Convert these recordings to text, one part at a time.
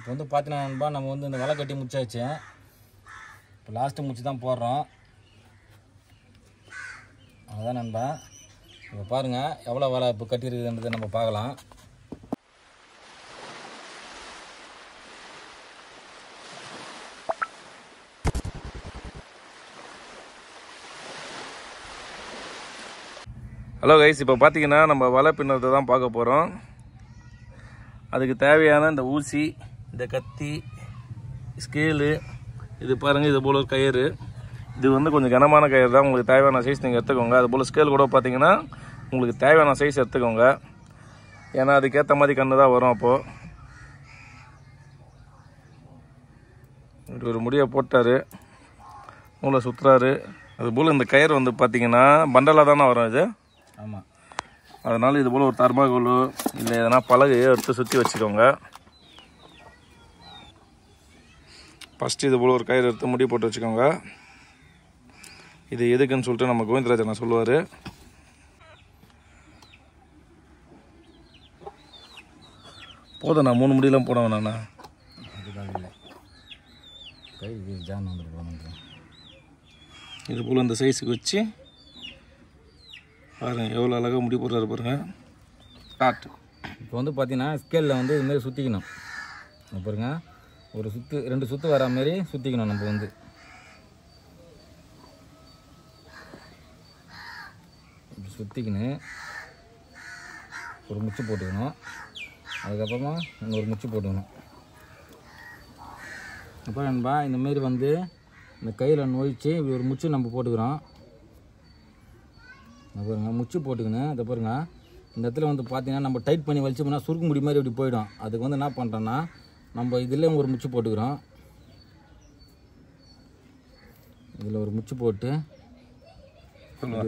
இப்போ வந்து பார்த்தீங்கன்னா நண்பா நம்ம வந்து இந்த வலை கட்டி முடிச்சாச்சு இப்போ லாஸ்ட்டு முடிச்சு தான் போடுறோம் அதுதான் நண்பா இப்போ பாருங்கள் எவ்வளோ வலை இப்போ கட்டியிருக்குன்றதை நம்ம பார்க்கலாம் ஹலோ கைஸ் இப்போ பார்த்தீங்கன்னா நம்ம வலை பின்னத்தை தான் பார்க்க போகிறோம் அதுக்கு தேவையான இந்த ஊசி இந்த கத்தி ஸ்கேலு இது பாருங்கள் இது போல் ஒரு கயிறு இது வந்து கொஞ்சம் கனமான கயிறு தான் உங்களுக்கு தேவையான சைஸ் நீங்கள் எடுத்துக்கோங்க அது போல் ஸ்கேல் கூட பார்த்தீங்கன்னா உங்களுக்கு தேவையான சைஸ் எடுத்துக்கோங்க ஏன்னா அதுக்கேற்ற மாதிரி கன்று தான் வரும் அப்போது இப்படி ஒரு முடியை போட்டார் மூளை சுற்றுறாரு அது போல் இந்த கயிறு வந்து பார்த்தீங்கன்னா பண்டலாக தானே வரும் இது ஆமாம் அதனால் போல் ஒரு தர்மாகோலோ இல்லை எதனா பலகையோ எடுத்து சுற்றி வச்சுக்கோங்க ஃபஸ்ட்டு இது போல் ஒரு கயிறு எடுத்து முடி போட்டு வச்சுக்கோங்க இது எதுக்குன்னு சொல்லிட்டு நம்ம கோவிந்தராஜன் சொல்லுவார் போதண்ணா மூணு முடியெல்லாம் போட வேணாண்ணா இது போல் இந்த சைஸுக்கு வச்சு பாருங்கள் எவ்வளோ அழகாக முடி போடுறாரு பாருங்கள் ஸ்டார்ட் இப்போ வந்து பார்த்தீங்கன்னா ஸ்கேலில் வந்து இதுமாரி சுற்றிக்கணும் பாருங்கள் ஒரு சுத்து ரெண்டு சுத்து வர மாதிரி சுற்றிக்கணும் நம்ம வந்து இப்படி சுற்றிக்கின்னு ஒரு முச்சு போட்டுக்கணும் அதுக்கப்புறமா இன்னொரு முச்சு போட்டுக்கணும் அப்புறம் நண்பா இந்தமாரி வந்து இந்த கையில் நோய்ச்சி இப்படி ஒரு முச்சு நம்ம போட்டுக்கிறோம் அப்புறங்க முச்சு போட்டுக்கின்னு அதை பாருங்க இந்த இடத்துல வந்து பார்த்தீங்கன்னா நம்ம டைட் பண்ணி வலிச்சோம்னா சுருக்கு முடி மாதிரி இப்படி போயிடும் அதுக்கு வந்து என்ன பண்ணுறோன்னா நம்ம இதில் ஒரு முச்சு போட்டுக்கிறோம் இதில் ஒரு முச்சு போட்டு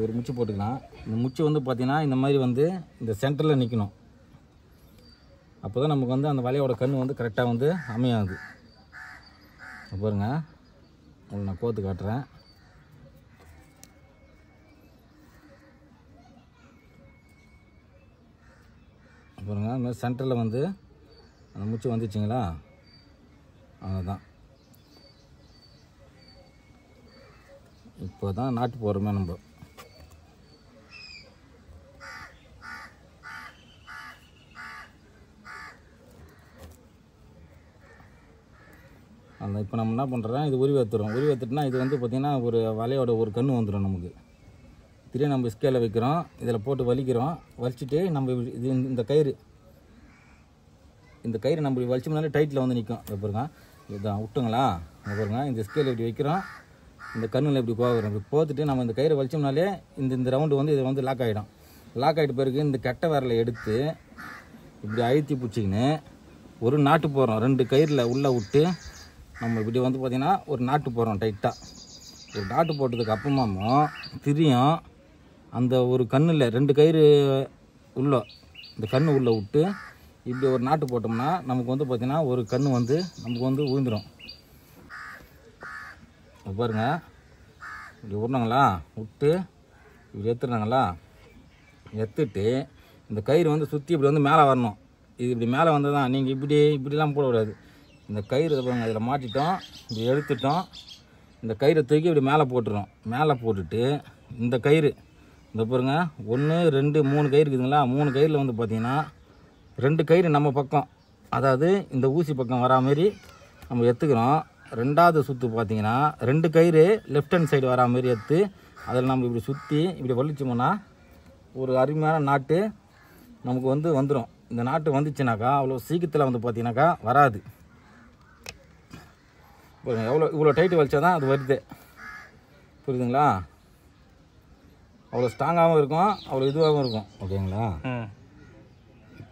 ஒரு முச்சு போட்டுக்கலாம் இந்த முச்சு வந்து பார்த்திங்கன்னா இந்த மாதிரி வந்து இந்த சென்டரில் நிற்கணும் அப்போ தான் நமக்கு வந்து அந்த வலையோட கண் வந்து கரெக்டாக வந்து அமையாது பாருங்க உங்களை நான் கோத்து காட்டுறேன் பாருங்க அந்த மாதிரி சென்டரில் வந்து அந்த மூச்சு வந்துச்சுங்களா அதுதான் இப்போ தான் நாட்டு போகிறோமே நம்ம அந்த இப்போ நம்ம என்ன பண்ணுறோம் இது உருவி வைத்துறோம் உருவி வைத்துட்டுனா இது வந்து பார்த்திங்கன்னா ஒரு வலையோட ஒரு கன்று வந்துடும் நமக்கு திரும்ப நம்ம ஸ்கேலில் வைக்கிறோம் இதில் போட்டு வலிக்கிறோம் வலிச்சுட்டு நம்ம இது இந்த கயிறு இந்த கயிறு நம்ம வலிச்சோம்னாலே டைட்டில் வந்து நிற்கும் பாருங்க இதுதான் விட்டுங்களா பாருங்க இந்த ஸ்கேல் இப்படி வைக்கிறோம் இந்த கண்ணில் இப்படி போகிறோம் இப்படி போத்துட்டு நம்ம இந்த கயிறு வலிச்சோம்னாலே இந்த இந்த ரவுண்டு வந்து இது வந்து லாக் ஆகிடும் லாக் ஆகிட்ட பிறகு இந்த கெட்ட விரலை எடுத்து இப்படி அழுத்தி பிடிச்சிக்கின்னு ஒரு நாட்டு போகிறோம் ரெண்டு கயிறில் உள்ளே விட்டு நம்ம இப்படி வந்து பார்த்திங்கன்னா ஒரு நாட்டு போகிறோம் டைட்டாக ஒரு நாட்டு போட்டதுக்கு அப்புறமாமும் திரியும் அந்த ஒரு கண்ணில் ரெண்டு கயிறு உள்ள இந்த கண்ணு உள்ளே விட்டு இப்படி ஒரு நாட்டு போட்டோம்னா நமக்கு வந்து பார்த்திங்கன்னா ஒரு கன்று வந்து நமக்கு வந்து உழுந்துடும் பாருங்க இப்படி விட்றாங்களா விட்டு இப்படி எத்துறாங்களா எத்துட்டு இந்த கயிறு வந்து சுற்றி இப்படி வந்து மேலே வரணும் இது இப்படி மேலே வந்தால் தான் நீங்கள் இப்படி இப்படிலாம் போடக்கூடாது இந்த கயிறு பாருங்கள் அதில் மாட்டிட்டோம் இப்படி எடுத்துட்டோம் இந்த கயிறை தூக்கி இப்படி மேலே போட்டுரும் மேலே போட்டுட்டு இந்த கயிறு இந்த பாருங்கள் ஒன்று ரெண்டு மூணு கயிறு இருக்குதுங்களா மூணு கயிறில் வந்து பார்த்திங்கன்னா ரெண்டு கயிறு நம்ம பக்கம் அதாவது இந்த ஊசி பக்கம் வரா மாரி நம்ம எத்துக்கிறோம் ரெண்டாவது சுற்று பார்த்தீங்கன்னா ரெண்டு கயிறு லெஃப்ட் ஹேண்ட் சைடு வரா மாரி எடுத்து அதில் நம்ம இப்படி சுற்றி இப்படி வலிச்சோம்னா ஒரு அருமையான நாட்டு நமக்கு வந்து வந்துடும் இந்த நாட்டு வந்துச்சுனாக்கா அவ்வளோ சீக்கிரத்தில் வந்து பார்த்திங்கனாக்கா வராது எவ்வளோ இவ்வளோ டைட்டு வலிச்சா தான் அது வருது புரியுதுங்களா அவ்வளோ ஸ்ட்ராங்காகவும் இருக்கும் அவ்வளோ இதுவாகவும் இருக்கும் ஓகேங்களா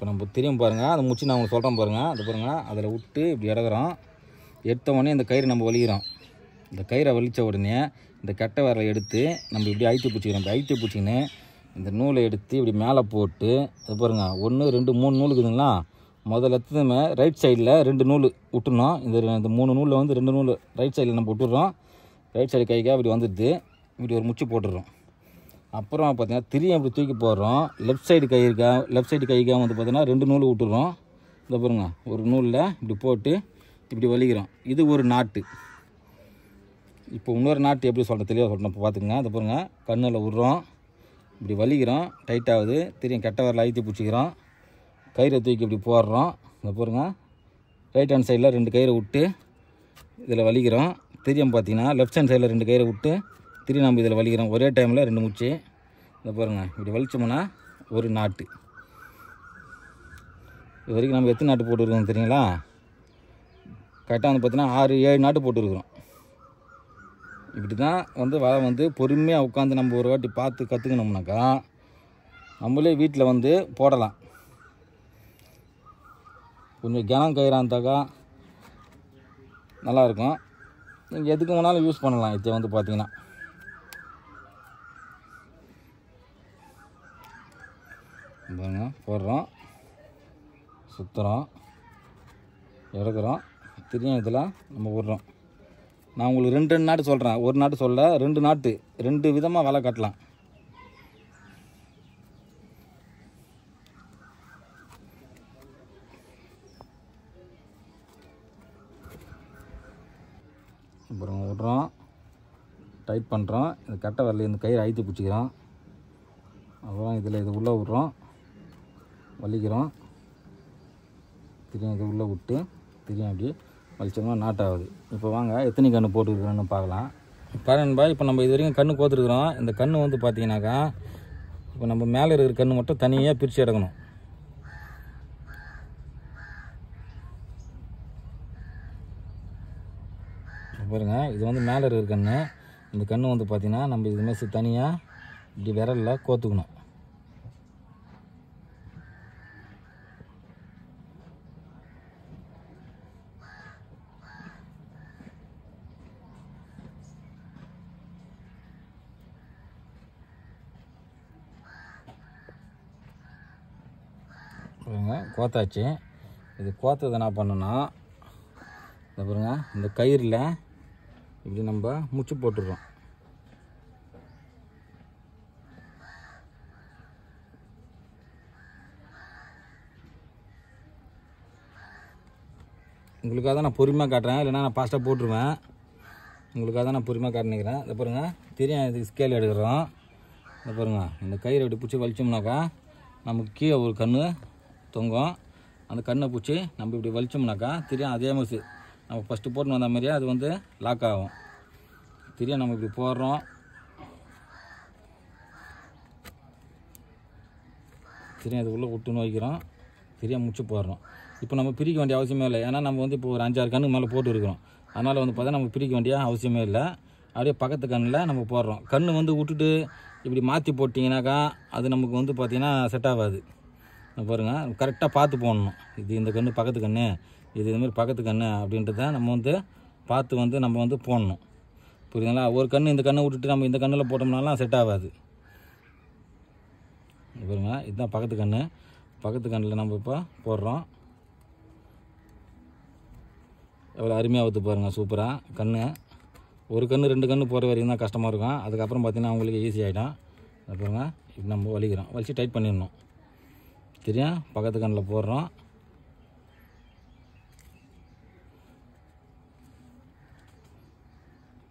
இப்போ நம்ம தெரியும் பாருங்கள் அதை முடிச்சு நான் உங்களுக்கு சொல்கிறேன் பாருங்கள் அது பாருங்கள் அதில் விட்டு இப்படி இறக்குறோம் எடுத்த உடனே இந்த கயிறு நம்ம வலிக்கிறோம் இந்த கயிறை வலித்த உடனே இந்த கெட்ட வரலை எடுத்து நம்ம இப்படி அழுத்தி பிடிச்சிக்கிறோம் இந்த அழுத்தி பிடிச்சிக்கின்னு இந்த நூலை எடுத்து இப்படி மேலே போட்டு அது பாருங்கள் ஒன்று ரெண்டு மூணு நூல் இருக்குதுங்களா முதல்ல எத்தனை ரைட் சைடில் ரெண்டு நூல் விட்டுணும் இந்த இந்த மூணு நூலில் வந்து ரெண்டு நூல் ரைட் சைடில் நம்ம விட்டுறோம் ரைட் சைடு கைக்காக இப்படி வந்துடுது இப்படி ஒரு முச்சு போட்டுடுறோம் அப்புறம் பார்த்திங்கன்னா திரியும் அப்படி தூக்கி போடுறோம் லெஃப்ட் சைடு கயிறுக்காக லெஃப்ட் சைடு கைக்காக வந்து பார்த்திங்கன்னா ரெண்டு நூல் விட்டுறோம் இந்த பாருங்க ஒரு நூலில் இப்படி போட்டு இப்படி வலிக்கிறோம் இது ஒரு நாட்டு இப்போ இன்னொரு நாட்டு எப்படி சொல்கிறேன் தெளிவாக சொல்கிறேன் இப்போ பார்த்துக்கங்க இந்த பாருங்க கண்ணில் விட்றோம் இப்படி வலிக்கிறோம் டைட்டாகுது திரியும் கெட்ட வரல அழுத்தி பிடிச்சிக்கிறோம் கயிறை தூக்கி இப்படி போடுறோம் இந்த பாருங்க ரைட் ஹேண்ட் சைடில் ரெண்டு கயிறை விட்டு இதில் வலிக்கிறோம் திரியம் பார்த்திங்கன்னா லெஃப்ட் ஹேண்ட் சைடில் ரெண்டு கயிறை விட்டு திரும்பி நம்ம இதில் வலிக்கிறோம் ஒரே டைமில் ரெண்டு மூச்சு இந்த பாருங்கள் இப்படி வலித்தோம்னா ஒரு நாட்டு இது வரைக்கும் நம்ம எத்தனை நாட்டு போட்டுருக்கோம் தெரியுங்களா கரெக்டாக வந்து பார்த்தீங்கன்னா ஆறு ஏழு நாட்டு போட்டுருக்குறோம் இப்படி தான் வந்து வலை வந்து பொறுமையாக உட்காந்து நம்ம ஒரு வாட்டி பார்த்து கற்றுக்கணும்னாக்கா நம்மளே வீட்டில் வந்து போடலாம் கொஞ்சம் கிணம் கயிறாந்தாக்கா நல்லாயிருக்கும் நீங்கள் எதுக்கு வேணாலும் யூஸ் பண்ணலாம் இதை வந்து பார்த்திங்கன்னா போடுறோம் சுற்றுறோம் எடுக்கிறோம் திரும்ப இதில் நம்ம விடுறோம் நான் உங்களுக்கு ரெண்டு ரெண்டு நாட்டு சொல்கிறேன் ஒரு நாட்டு சொல்ல ரெண்டு நாட்டு ரெண்டு விதமாக வலை கட்டலாம் அப்புறம் விட்றோம் டைட் பண்ணுறோம் இந்த கட்டை வரல இந்த கயிறு ஐத்து பிடிச்சிக்கிறோம் அப்புறம் இதில் இது உள்ளே விட்றோம் வலிக்கிறோம் திரும்பி அது உள்ளே விட்டு திரும்பி அப்படியே வலிச்சோம்னா நாட்டாகுது இப்போ வாங்க எத்தனை கன்று போட்டுருக்குறேன்னு பார்க்கலாம் பாருங்கப்பா இப்போ நம்ம இது வரைக்கும் கன்று கோத்துருக்குறோம் இந்த கன்று வந்து பார்த்தீங்கன்னாக்கா இப்போ நம்ம மேலே இருக்கிற கன்று மட்டும் தனியாக பிரித்து எடுக்கணும் பாருங்க இது வந்து மேலே இருக்கிற கன்று இந்த கன்று வந்து பார்த்திங்கன்னா நம்ம இதுமாரி தனியாக இப்படி விரலில் கோத்துக்கணும் பாருங்க கோத்தாச்சு இது கோத்தது என்ன பண்ணுன்னா இந்த பாருங்க இந்த கயிறில் இப்படி நம்ம முச்சு போட்டுடுறோம் உங்களுக்காக தான் நான் பொறுமையாக காட்டுறேன் இல்லைன்னா நான் ஃபாஸ்ட்டாக போட்டுருவேன் உங்களுக்காக தான் நான் பொறுமையாக காட்டினுக்கிறேன் இதை பாருங்கள் தெரியும் இதுக்கு ஸ்கேல் எடுக்கிறோம் இதை பாருங்கள் இந்த கயிறு எப்படி பிடிச்சி வலிச்சோம்னாக்கா நமக்கு கீழே ஒரு கன்று தொங்கும் அந்த கண்ணை பூச்சி நம்ம இப்படி வலிச்சோம்னாக்கா தெரியும் அதே மாதிரி நம்ம ஃபஸ்ட்டு போட்டு வந்த மாதிரியே அது வந்து லாக் ஆகும் தெரியும் நம்ம இப்படி போடுறோம் தெரியும் அது உள்ளே விட்டு நோய்க்கிறோம் தெரியும் முடிச்சு போடுறோம் இப்போ நம்ம பிரிக்க வேண்டிய அவசியமே இல்லை ஏன்னா நம்ம வந்து இப்போ ஒரு அஞ்சாறு கண்ணுக்கு மேலே போட்டு இருக்கிறோம் அதனால் வந்து பார்த்தா நம்ம பிரிக்க வேண்டிய அவசியமே இல்லை அப்படியே பக்கத்து கண்ணில் நம்ம போடுறோம் கண் வந்து விட்டுட்டு இப்படி மாற்றி போட்டிங்கனாக்கா அது நமக்கு வந்து பார்த்திங்கன்னா செட் ஆகாது பாருங்கள் கரெக்டாக பார்த்து போடணும் இது இந்த கன்று பக்கத்து கன்று இது இதுமாரி பக்கத்து கன்று அப்படின்றத நம்ம வந்து பார்த்து வந்து நம்ம வந்து போடணும் புரியுதுங்களா ஒரு கன்று இந்த கண்ணை விட்டுட்டு நம்ம இந்த கண்ணில் போட்டோம்னாலாம் செட் ஆகாது பாருங்க இதுதான் பக்கத்து கன்று பக்கத்து கண்ணில் நம்ம இப்போ போடுறோம் எவ்வளோ அருமையாக ஊற்று பாருங்கள் சூப்பராக கண் ஒரு கன்று ரெண்டு கன்று போகிற வரைக்கும் தான் கஷ்டமாக இருக்கும் அதுக்கப்புறம் பார்த்திங்கன்னா அவங்களுக்கு ஈஸி ஆகிடும் இப்போ நம்ம வலிக்கிறோம் வலிச்சு டைட் பண்ணிடணும் தெரியும் பக்கத்து கண்ணில் போடுறோம்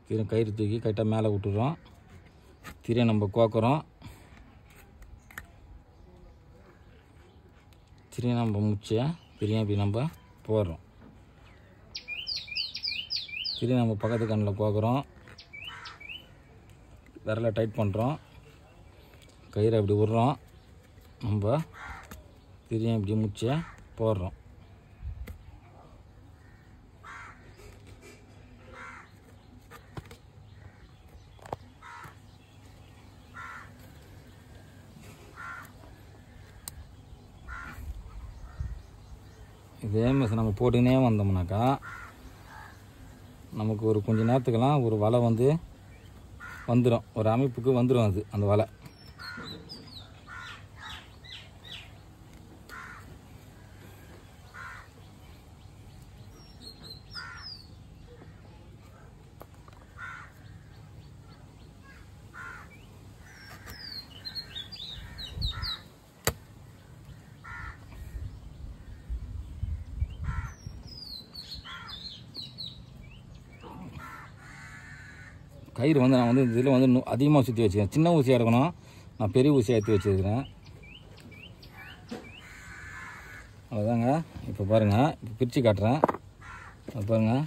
திரும்ப கயிறு தூக்கி கரெக்டாக மேலே விட்டுறோம் திரும்ப நம்ம கோக்குறோம் திரும்ப நம்ம முடிச்சு திரியும் இப்படி நம்ம போடுறோம் திரும்ப நம்ம பக்கத்து கண்ணில் கோக்குறோம் விரலை டைட் பண்ணுறோம் கயிறு அப்படி விடுறோம் நம்ம திரியும் இப்படி முச்சை போடுறோம் இதே மிஸ் நம்ம போட்டுக்கினே வந்தோம்னாக்கா நமக்கு ஒரு கொஞ்ச நேரத்துக்கெல்லாம் ஒரு வலை வந்து வந்துடும் ஒரு அமைப்புக்கு வந்துடும் அது அந்த வலை கயிறு வந்து நான் வந்து இதில் வந்து அதிகமாக சுற்றி வச்சுக்கேன் சின்ன ஊசியாக இருக்கணும் நான் பெரிய ஊசியாக ஏற்றி வச்சுருக்கிறேன் அவ்வளோதாங்க இப்போ பாருங்கள் இப்போ பிரித்து காட்டுறேன் அது பாருங்கள்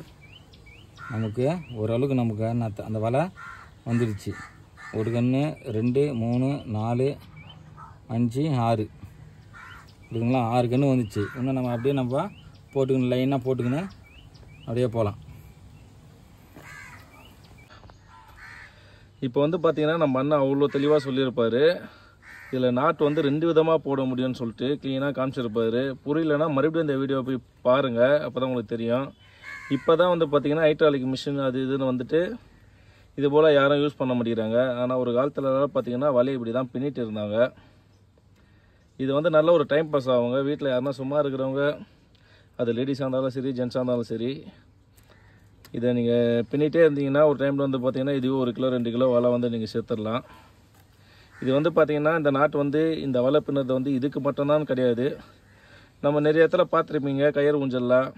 நமக்கு ஓரளவுக்கு நமக்கு அந்த வலை வந்துடுச்சு ஒரு கன்று ரெண்டு மூணு நாலு அஞ்சு ஆறு இதுங்களா ஆறு கன்று வந்துச்சு இன்னும் நம்ம அப்படியே நம்ம போட்டுக்கணும் லைனாக போட்டுக்கணும் அப்படியே போகலாம் இப்போ வந்து பார்த்தீங்கன்னா நம்ம அண்ணன் அவ்வளோ தெளிவாக சொல்லியிருப்பார் இதில் நாட்டு வந்து ரெண்டு விதமாக போட முடியும்னு சொல்லிட்டு க்ளீனாக காமிச்சிருப்பார் புரியலன்னா மறுபடியும் இந்த வீடியோ போய் பாருங்கள் அப்போ தான் உங்களுக்கு தெரியும் இப்போ தான் வந்து பார்த்தீங்கன்னா ஹைட்ராலிக் மிஷின் அது இதுன்னு வந்துட்டு இது போல் யாரும் யூஸ் பண்ண மாட்டேங்கிறாங்க ஆனால் ஒரு காலத்தில் பார்த்தீங்கன்னா வலி இப்படி தான் பின்னிட்டு இருந்தாங்க இது வந்து நல்ல ஒரு டைம் பாஸ் ஆகுங்க வீட்டில் யாருன்னா சும்மா இருக்கிறவங்க அது லேடிஸாக இருந்தாலும் சரி ஜென்ஸாக இருந்தாலும் சரி இதை நீங்கள் பின்னிட்டே இருந்தீங்கன்னா ஒரு டைமில் வந்து பார்த்தீங்கன்னா இதுவே ஒரு கிலோ ரெண்டு கிலோ வலை வந்து நீங்கள் சேர்த்துடலாம் இது வந்து பார்த்திங்கன்னா இந்த நாட்டு வந்து இந்த வலை பின்னுறது வந்து இதுக்கு மட்டும்தான் கிடையாது நம்ம நிறைய இடத்துல பார்த்துருப்பீங்க கயிறு ஊஞ்சல்லாம்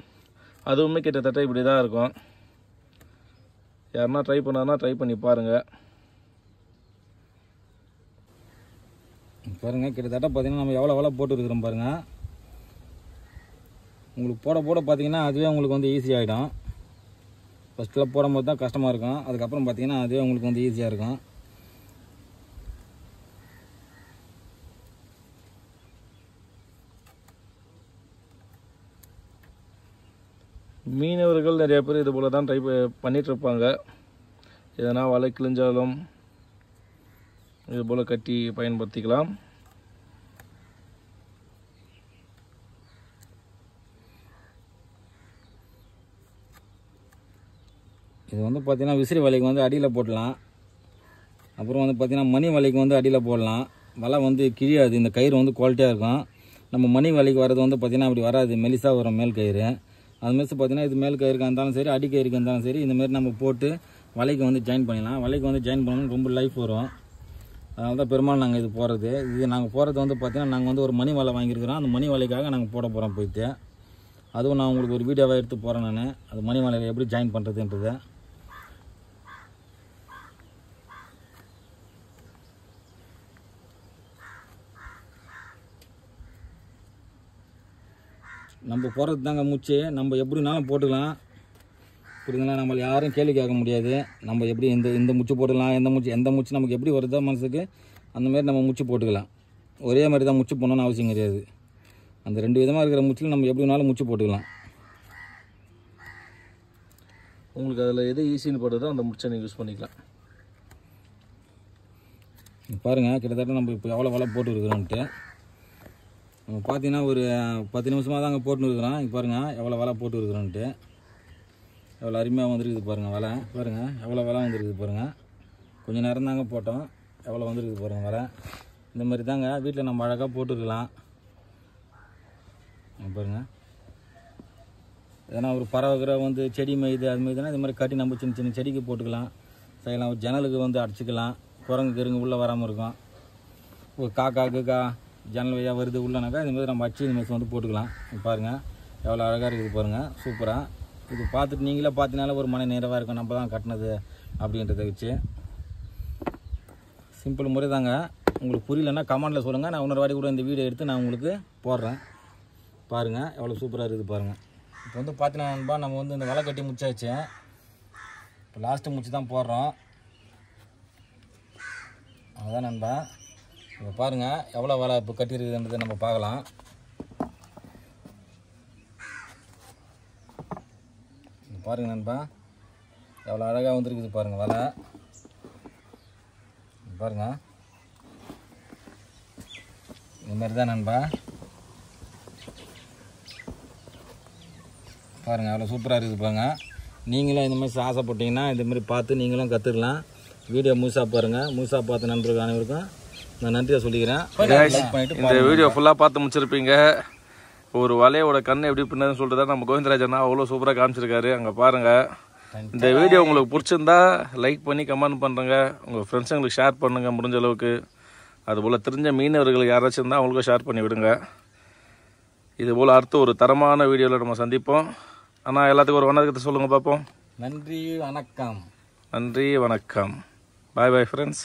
அதுவுமே கிட்டத்தட்ட இப்படி தான் இருக்கும் யாருன்னா ட்ரை பண்ணாருன்னா ட்ரை பண்ணி பாருங்கள் பாருங்கள் கிட்டத்தட்ட பார்த்திங்கன்னா நம்ம எவ்வளோ வலை போட்டுருக்குறோம் பாருங்கள் உங்களுக்கு போட போட பார்த்திங்கன்னா அதுவே உங்களுக்கு வந்து ஈஸியாகிடும் ஃபஸ்ட்டில் போடும்போது தான் கஷ்டமாக இருக்கும் அதுக்கப்புறம் பார்த்திங்கன்னா அதே உங்களுக்கு வந்து ஈஸியாக இருக்கும் மீனவர்கள் நிறைய பேர் இது போல் தான் ட்ரை பண்ணிகிட்ருப்பாங்க எதனா வலை கிழிஞ்சாலும் இது போல் கட்டி பயன்படுத்திக்கலாம் இது வந்து பார்த்திங்கன்னா விசிறி வலைக்கு வந்து அடியில் போடலாம் அப்புறம் வந்து பார்த்திங்கன்னா மணி வலைக்கு வந்து அடியில் போடலாம் வலை வந்து கிழியாது இந்த கயிறு வந்து குவாலிட்டியாக இருக்கும் நம்ம மணி வலைக்கு வரது வந்து பார்த்திங்கன்னா அப்படி வராது மெலிசாக வரும் மேல் கயிறு அதுமாரி பார்த்திங்கன்னா இது மேல் கயிறுக்காக இருந்தாலும் சரி அடி கயிறுக்கு இருந்தாலும் சரி இந்தமாரி நம்ம போட்டு வலைக்கு வந்து ஜாயின் பண்ணிடலாம் வலைக்கு வந்து ஜாயின் பண்ணணும்னு ரொம்ப லைஃப் வரும் அதனால தான் பெரும்பாலும் நாங்கள் இது போகிறது இது நாங்கள் போகிறது வந்து பார்த்திங்கன்னா நாங்கள் வந்து ஒரு மணி வலை வாங்கியிருக்கிறோம் அந்த மணி வலைக்காக நாங்கள் போட போகிறோம் போயிட்டு அதுவும் நான் உங்களுக்கு ஒரு வீடியோவாக எடுத்து போகிறேன் நான் அது மணி வலையில் எப்படி ஜாயின் பண்ணுறதுன்றதை நம்ம போகிறது தாங்க மூச்சு நம்ம எப்படினாலும் போட்டுக்கலாம் புரியுதுங்களா நம்ம யாரும் கேள்வி கேட்க முடியாது நம்ம எப்படி எந்த இந்த மூச்சு போட்டுக்கலாம் எந்த மூச்சு எந்த மூச்சு நமக்கு எப்படி வருதோ மனசுக்கு அந்தமாரி நம்ம மூச்சு போட்டுக்கலாம் ஒரே மாதிரி தான் மூச்சு போடணுன்னு அவசியம் கிடையாது அந்த ரெண்டு விதமாக இருக்கிற மூச்சில் நம்ம எப்படி வேணாலும் மூச்சு போட்டுக்கலாம் உங்களுக்கு அதில் எது ஈஸின்னு போடுறதோ அந்த மூச்சை நீங்கள் யூஸ் பண்ணிக்கலாம் பாருங்கள் கிட்டத்தட்ட நம்ம இப்போ எவ்வளோ வலை போட்டு இருக்கிறோன்ட்டு பார்த்தீங்கன்னா ஒரு பத்து நிமிஷமாக தாங்க போட்டுன்னு இருக்கிறோம் இப்போ பாருங்கள் எவ்வளோ வலை போட்டு இருக்கிறோன்ட்டு எவ்வளோ அருமையாக வந்துருக்குது பாருங்கள் வலை பாருங்கள் எவ்வளோ வலை வந்துருக்குது பாருங்கள் கொஞ்சம் நேரம் தாங்க போட்டோம் எவ்வளோ வந்துருக்குது பாருங்கள் வலை இந்த மாதிரி தாங்க வீட்டில் நம்ம அழகாக போட்டுருக்கலாம் பாருங்கள் எதனா ஒரு பறவைகிற வந்து செடி மெய்து அது மாதிரி இந்த மாதிரி கட்டி நம்ம சின்ன சின்ன செடிக்கு போட்டுக்கலாம் செய்யலாம் ஒரு ஜன்னலுக்கு வந்து அடிச்சுக்கலாம் குரங்கு கருங்கு உள்ளே வராமல் இருக்கும் ஒரு காக்காக்கு கா ஜன்னல் வழியாக வருது உள்ளனாக்கா இதுமாதிரி நம்ம அச்சு இந்த மெஸ் வந்து போட்டுக்கலாம் பாருங்கள் எவ்வளோ அழகாக இருக்குது பாருங்கள் சூப்பராக இது பார்த்துட்டு நீங்களே பார்த்தினால ஒரு மன நேரவாக இருக்கும் நம்ம தான் கட்டினது அப்படின்றத வச்சு சிம்பிள் முறை தாங்க உங்களுக்கு புரியலன்னா கமெண்டில் சொல்லுங்கள் நான் இன்னொரு வாட்டி கூட இந்த வீடியோ எடுத்து நான் உங்களுக்கு போடுறேன் பாருங்கள் எவ்வளோ சூப்பராக இருக்குது பாருங்கள் இப்போ வந்து பார்த்தீங்கன்னா நம்ம வந்து இந்த வலை கட்டி முடிச்சாச்சு இப்போ லாஸ்ட்டு முடிச்சு தான் போடுறோம் அதுதான் நண்பா இப்போ பாருங்கள் எவ்வளோ வேலை இப்போ கட்டியிருக்குதுன்றதை நம்ம பார்க்கலாம் பாருங்கள் நண்பா எவ்வளோ அழகாக வந்திருக்குது பாருங்கள் வலை பாருங்கள் இந்த மாதிரி தான் நண்பா பாருங்கள் அவ்வளோ சூப்பராக இருக்குது பாருங்கள் நீங்களும் இந்த மாதிரி ஆசைப்பட்டீங்கன்னா இந்த மாதிரி பார்த்து நீங்களும் கற்றுக்கலாம் வீடியோ முழுசாக பாருங்கள் முழுசாக பார்த்து நண்பர்கள் அனைவருக்கும் நான் நன்றியை சொல்லிக்கிறேன் இந்த வீடியோ ஃபுல்லாக பார்த்து முடிச்சிருப்பீங்க ஒரு வலையோட கண்ணை எப்படி பின்னதுன்னு சொல்கிறதா நம்ம கோவிந்தராஜனா அவ்வளோ சூப்பராக காமிச்சிருக்காரு அங்கே பாருங்கள் இந்த வீடியோ உங்களுக்கு பிடிச்சிருந்தா லைக் பண்ணி கமெண்ட் பண்ணுறங்க உங்கள் ஃப்ரெண்ட்ஸுங்களுக்கு ஷேர் பண்ணுங்கள் முடிஞ்ச அளவுக்கு அதுபோல் தெரிஞ்ச மீனவர்கள் யாராச்சும் இருந்தால் அவங்களுக்கும் ஷேர் பண்ணி விடுங்க இதுபோல் அடுத்து ஒரு தரமான வீடியோவில் நம்ம சந்திப்போம் ஆனால் எல்லாத்துக்கும் ஒரு வணக்கத்தை சொல்லுங்கள் பார்ப்போம் நன்றி வணக்கம் நன்றி வணக்கம் பாய் பாய் ஃப்ரெண்ட்ஸ்